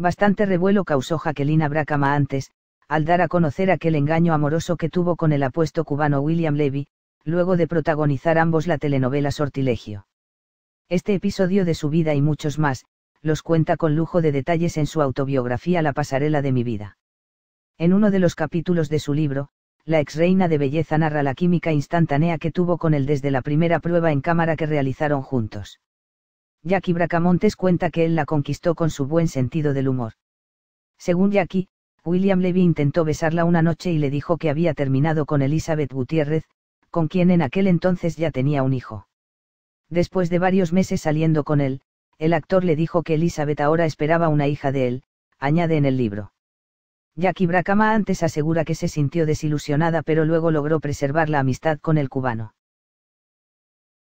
Bastante revuelo causó Jacqueline Bracama antes, al dar a conocer aquel engaño amoroso que tuvo con el apuesto cubano William Levy, luego de protagonizar ambos la telenovela Sortilegio. Este episodio de su vida y muchos más, los cuenta con lujo de detalles en su autobiografía La pasarela de mi vida. En uno de los capítulos de su libro, la ex reina de belleza narra la química instantánea que tuvo con él desde la primera prueba en cámara que realizaron juntos. Jackie Bracamontes cuenta que él la conquistó con su buen sentido del humor. Según Jackie, William Levy intentó besarla una noche y le dijo que había terminado con Elizabeth Gutiérrez, con quien en aquel entonces ya tenía un hijo. Después de varios meses saliendo con él, el actor le dijo que Elizabeth ahora esperaba una hija de él, añade en el libro. Jackie Bracama antes asegura que se sintió desilusionada pero luego logró preservar la amistad con el cubano.